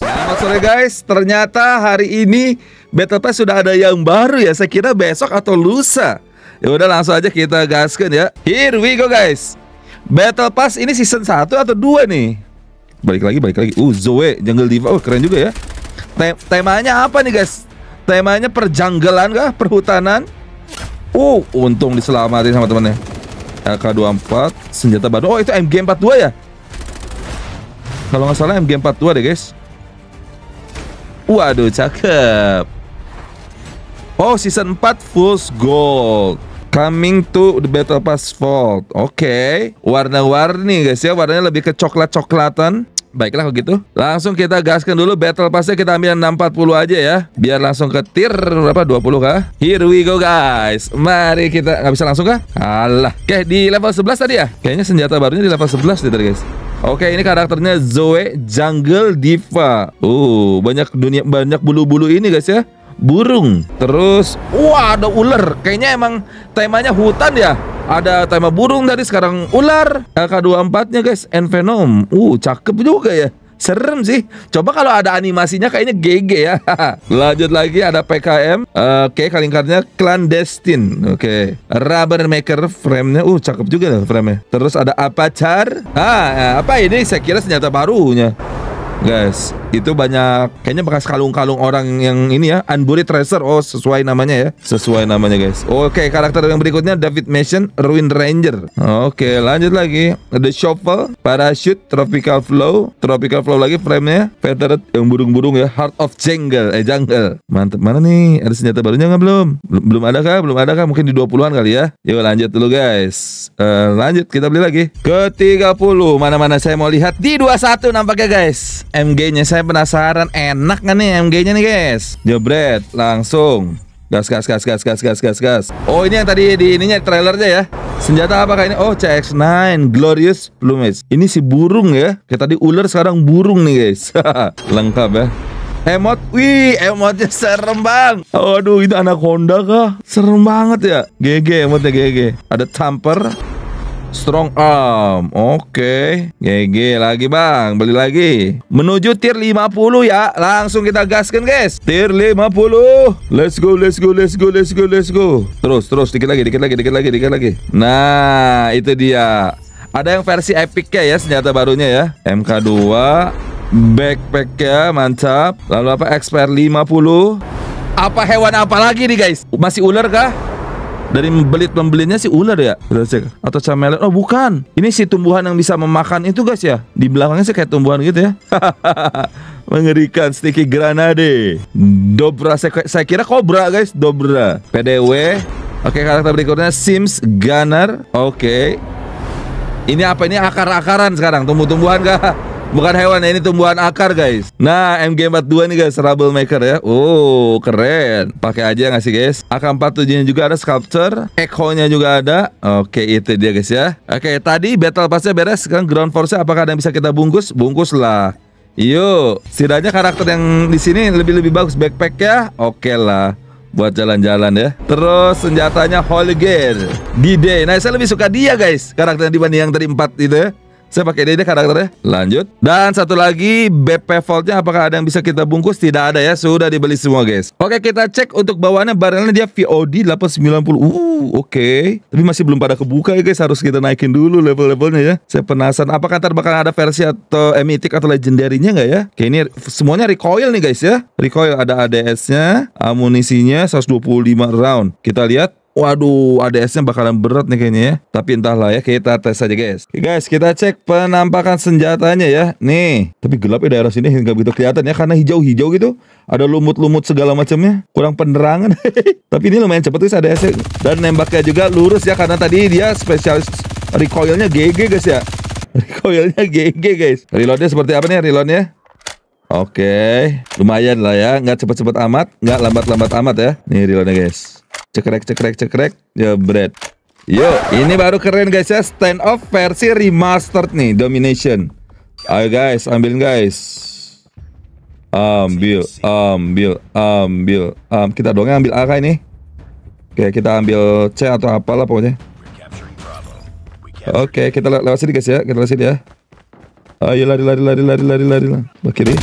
Selamat sore guys, ternyata hari ini Battle Pass sudah ada yang baru ya, saya kira besok atau lusa Ya udah langsung aja kita gaskan ya Here we go guys Battle Pass ini season 1 atau 2 nih Balik lagi, balik lagi Uh, Zoe, Jungle Diva, oh keren juga ya Tem Temanya apa nih guys? Temanya perjanggelan kah? Perhutanan? Uh, untung diselamatin sama temennya LK24, senjata baru Oh itu MG42 ya? Kalau nggak salah MG42 deh guys Waduh, cakep. Oh, season 4 full gold. Coming to the Battle Pass Vault. Oke, okay. warna-warni guys ya, warnanya lebih ke coklat-coklatan. Baiklah kalau gitu Langsung kita gaskan dulu battle passnya kita ambil 640 aja ya Biar langsung ke tier berapa 20 kah Here we go guys Mari kita nggak bisa langsung kah Alah Oke di level 11 tadi ya Kayaknya senjata barunya di level 11 nih tadi guys Oke, ini karakternya Zoe Jungle Diva. Uh, banyak dunia banyak bulu-bulu ini guys ya. Burung. Terus, wah ada ular. Kayaknya emang temanya hutan ya. Ada tema burung dari sekarang ular. LK24-nya guys, and Venom. Uh, cakep juga ya. Serem sih. Coba kalau ada animasinya kayaknya GG ya. Lanjut lagi ada PKM. Uh, eh, Oke, okay, kalingkarnya clandestine. Oke. Okay. Rubber maker frame-nya. Uh, cakep juga ya frame-nya. Terus ada apa char? Ah, eh, apa ini? Saya kira senjata barunya. Guys, itu banyak kayaknya bekas kalung-kalung orang yang ini ya, Unburied Treasure. Oh, sesuai namanya ya. Sesuai namanya, guys. Oke, okay, karakter yang berikutnya David Mason, Ruin Ranger. Oke, okay, lanjut lagi. The Shovel, Parachute, Tropical Flow, Tropical Flow lagi frame-nya. Ya. Feathered yang burung-burung ya, Heart of Jungle. Eh, Jungle. Mantap. Mana nih? Ada senjata barunya nggak belum? belum? Belum ada kah? Belum ada kah? Mungkin di 20-an kali ya. Yuk lanjut dulu, guys. Uh, lanjut kita beli lagi. Ke 30. Mana-mana saya mau lihat di 21 nampaknya, guys. MG-nya saya penasaran enak kan nih MG-nya nih guys. Jebret langsung. Gas gas gas gas gas gas gas gas. Oh ini yang tadi di ininya trailernya ya. Senjata apa apakah ini? Oh CX9 Glorious Plumage. Ini si burung ya. Kayak tadi ular sekarang burung nih guys. Lengkap ya. Emot, wih emotnya serem bang. Aduh itu anak Honda kah? Serem banget ya. GG emotnya GG. Ada tamper, Strong arm. Oke. Okay. GG lagi bang. Beli lagi. Menuju tier 50 ya. Langsung kita gaskan guys. Tier 50. Let's go, let's go, let's go, let's go, let's go. Terus, terus. Dikit lagi, dikit lagi, dikit lagi, dikit lagi. Nah, itu dia. Ada yang versi epic ya senjata barunya ya. MK2. Backpack ya mantap. Lalu apa? Expert 50. Apa hewan apa lagi nih guys? Masih ular kah? dari membelit pembelinya si ular ya udah cek atau camelen oh bukan ini si tumbuhan yang bisa memakan itu guys ya di belakangnya sih kayak tumbuhan gitu ya mengerikan sticky granade dobra saya, kira kobra guys dobra pdw oke karakter berikutnya sims gunner oke ini apa ini akar-akaran sekarang tumbuh-tumbuhan kah Bukan hewan, ya ini tumbuhan akar guys Nah, MG42 nih guys, maker ya Oh, keren Pakai aja nggak sih guys AK47 nya juga ada sculpture Echo nya juga ada Oke, itu dia guys ya Oke, tadi battle nya beres Sekarang ground force nya apakah ada yang bisa kita bungkus? Bungkus lah Yuk, setidaknya karakter yang di sini lebih-lebih bagus backpack ya. Oke lah buat jalan-jalan ya. Terus senjatanya Holy Gear, D-Day. Nah, saya lebih suka dia guys, karakternya dibanding yang tadi empat itu ya. Saya pakai dia, karakternya. Lanjut. Dan satu lagi BP voltnya apakah ada yang bisa kita bungkus? Tidak ada ya, sudah dibeli semua guys. Oke, kita cek untuk bawaannya barangnya dia VOD 890. Uh, oke. Okay. Tapi masih belum pada kebuka ya guys, harus kita naikin dulu level-levelnya ya. Saya penasaran apakah ntar bakal ada versi atau eh, mythic atau legendarinya nggak ya? Oke ini semuanya recoil nih guys ya. Recoil ada ADS-nya, amunisinya 125 round. Kita lihat Waduh, ADS-nya bakalan berat nih kayaknya ya. Tapi entahlah ya, kita tes aja guys. Oke guys, kita cek penampakan senjatanya ya. Nih, tapi gelap ya daerah sini hingga begitu kelihatan ya karena hijau-hijau gitu. Ada lumut-lumut segala macamnya, kurang penerangan. tapi ini lumayan cepet guys ADS-nya. Dan nembaknya juga lurus ya karena tadi dia spesialis recoilnya GG guys ya. recoilnya GG guys. Reloadnya seperti apa nih reloadnya? Oke, lumayan lah ya. Nggak cepet-cepet amat, nggak lambat-lambat amat ya. Nih reloadnya guys cekrek cekrek cekrek jebret yo ini baru keren guys ya stand off versi remastered nih domination ayo guys ambil guys ambil ambil ambil um, kita doang ambil AK ini oke kita ambil C atau apalah pokoknya oke kita le lewat sini guys ya kita lewat sini ya ayo lari lari lari lari lari lari lari kiri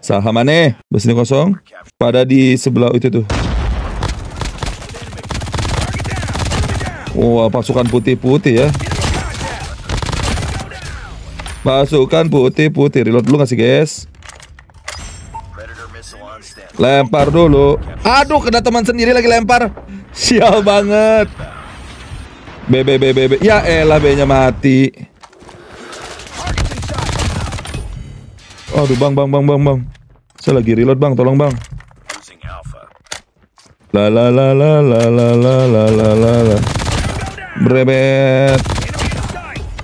saham aneh bus ini kosong pada di sebelah itu tuh Wah, oh, pasukan putih-putih ya. Pasukan putih-putih. Reload dulu sih guys. Lempar dulu. Aduh, kena teman sendiri lagi lempar. Sial banget. B, B, B, Ya elah, B-nya mati. Aduh, bang, bang, bang, bang, bang. Saya lagi reload, bang. Tolong, bang. La la la la la la la la la la Brebet.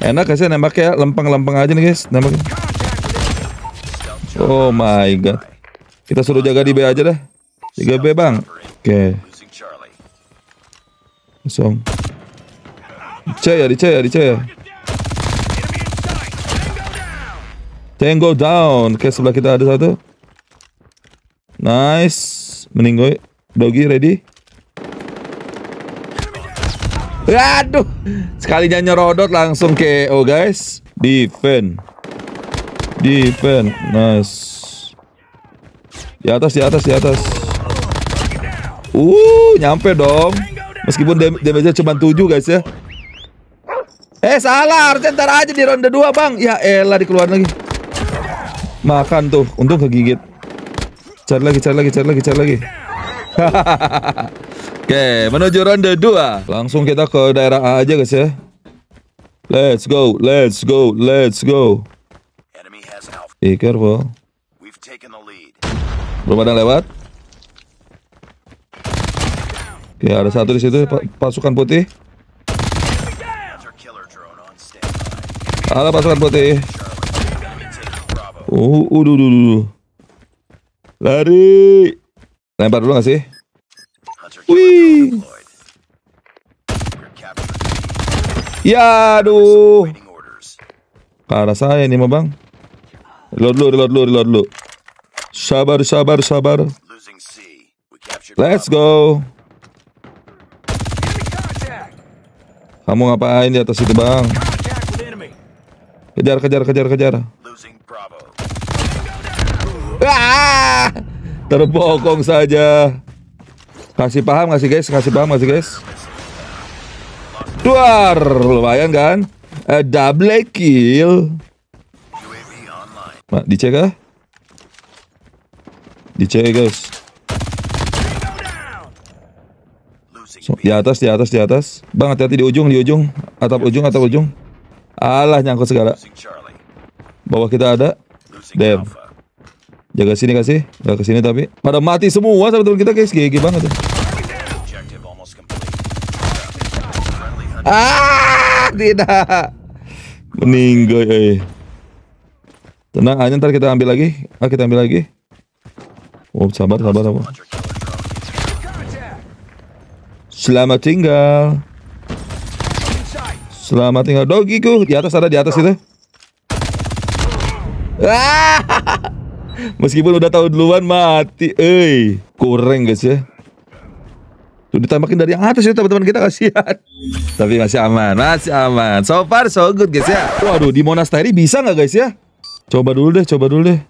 Enak gak sih ya, lempeng-lempeng aja nih guys nembak. Oh my god. Kita suruh jaga di B aja deh, Jaga B bang. Oke. Okay. Kosong. C ya, di ya, di ya. Tango down. Oke, okay, sebelah kita ada satu. Nice. Meninggoy. doggy ready. Aduh, sekalinya nyerodot langsung ke O guys. Defend. Defend. Nice. Di atas, di atas, di atas. Uh, nyampe dong. Meskipun dam damage-nya cuma 7 guys ya. Eh, salah. Harusnya ntar aja di ronde 2, Bang. Ya elah dikeluarin lagi. Makan tuh. Untung kegigit. Cari lagi, cari lagi, cari lagi, cari lagi. Oke, menuju ronde 2. Langsung kita ke daerah A aja guys ya. Let's go, let's go, let's go. Be careful. Belum ada lewat. Oke, ada satu di situ ya, pasukan putih. Ada pasukan putih. Uh, Uh, uh, uh, uh. Lari. Lempar dulu gak sih? Wih. Ya aduh. Ke saya nih, Bang. Reload dulu, reload dulu, reload dulu. Sabar, sabar, sabar. Let's go. Kamu ngapain di atas itu, Bang? Kejar, kejar, kejar, kejar. Ah! Terbokong saja. Kasih paham nggak sih guys? Kasih paham nggak sih guys? Duar, lumayan kan? A eh, double kill. Mak, dicek ah. Dicek guys. Di atas, di atas, di atas. Bang, hati-hati di ujung, di ujung. Atap ujung, atap ujung. Alah, nyangkut segala. Bawah kita ada. Dev. Jaga sini kasih, jaga ke sini tapi pada mati semua sama teman kita guys, GG banget. tuh. Ah, tidak. Meninggal, eh. Tenang aja ntar kita ambil lagi. Ah, kita ambil lagi. Oh, sabar, sabar, sabar. Selamat tinggal. Selamat tinggal dogiku. Di atas ada di atas itu. Ah! Meskipun udah tahu duluan mati, eh kurang guys ya. Tuh ditambahin dari yang atas ya teman-teman kita kasihan. Tapi masih aman, masih aman. So far so good guys ya. Waduh di Monastery bisa nggak guys ya? Coba dulu deh, coba dulu deh.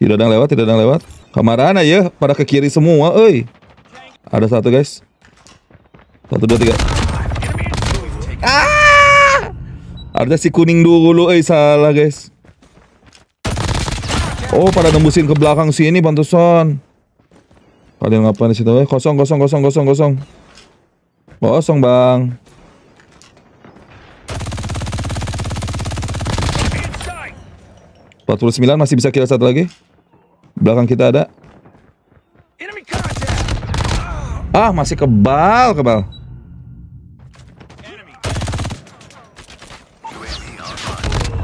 Tidak ada yang lewat, tidak ada yang lewat. Kamarana ya, pada ke kiri semua, Eh, Ada satu guys. Satu dua tiga. Ah! Ada si kuning dulu, eh salah guys. Oh pada nembusin ke belakang sini pantesan Kalian ngapain disitu eh Kosong kosong kosong kosong kosong Kosong bang Empat puluh sembilan masih bisa kill satu lagi Belakang kita ada Ah masih kebal kebal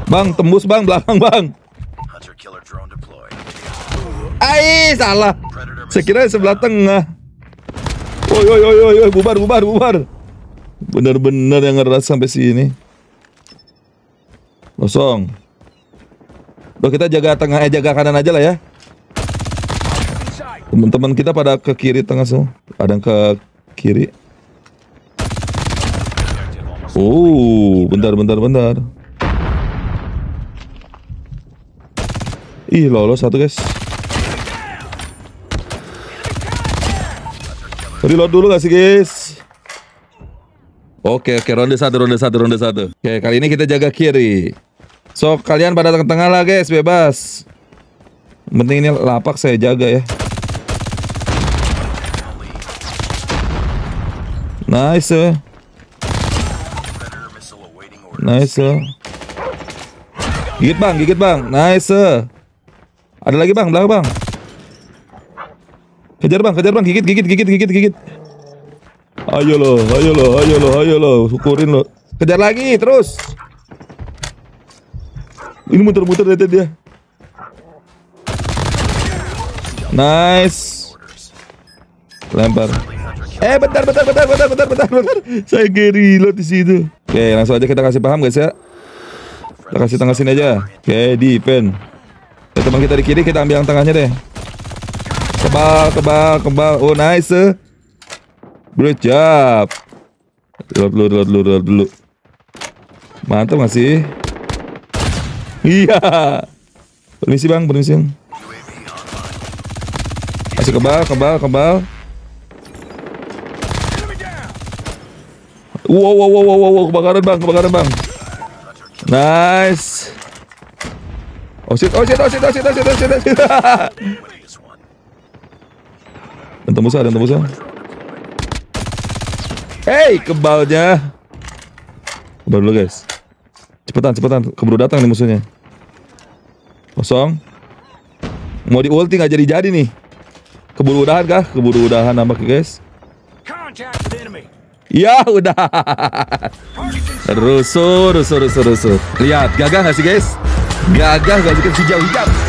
Bang, tembus bang, belakang bang. Hai, salah. Sekiranya sebelah tengah. Oi oi oi oi bubar bubar bubar. Bener-bener yang ngeras sampai sini. Kosong. Loh kita jaga tengah eh jaga kanan aja lah ya. Teman-teman kita pada ke kiri tengah semua. Ada yang ke kiri. Oh, bentar bentar bentar. Ih, lolos satu guys. Reload dulu gak sih guys? Oke oke ronde satu ronde satu ronde satu. Oke kali ini kita jaga kiri. So kalian pada tengah-tengah lah guys bebas. Penting ini lapak saya jaga ya. Nice. Eh. Nice. Eh. Gigit bang, gigit bang. Nice. Eh. Ada lagi bang, belakang bang. Kejar bang, kejar bang, gigit, gigit, gigit, gigit, gigit. Ayo lo, ayo lo, ayo lo, ayo lo, syukurin lo. Kejar lagi, terus. Ini muter-muter deh dia. Nice. Lempar. Eh bentar bentar bentar bentar bentar bentar bentar. Saya geri lo di situ. Oke, langsung aja kita kasih paham guys ya. Kita kasih tengah sini aja. Oke, defend. Ya, teman kita di kiri kita ambil yang tengahnya deh kebal, kebal, kebal. Oh, nice. Good eh. job. Reload dulu, reload dulu, reload dulu. Mantap gak sih? Iya. Permisi bang, permisi Masih kebal, kebal, kebal. Wow, wow, wow, wow, wow, kebakaran bang, kebakaran bang. Nice. Oh shit, oh shit, oh shit, oh shit, oh shit, oh shit, oh shit. Dan tembusan, dan tembusan. Hey, kebalnya. Kebal dulu guys. Cepetan, cepetan. Keburu datang nih musuhnya. Kosong. Mau di ulti nggak jadi-jadi nih. Keburu udahan kah? Keburu udahan nampaknya guys. Ya udah. Rusuh, rusuh, rusuh, rusuh. Lihat, gagah nggak sih guys? Gagah nggak sih guys? Hijau-hijau.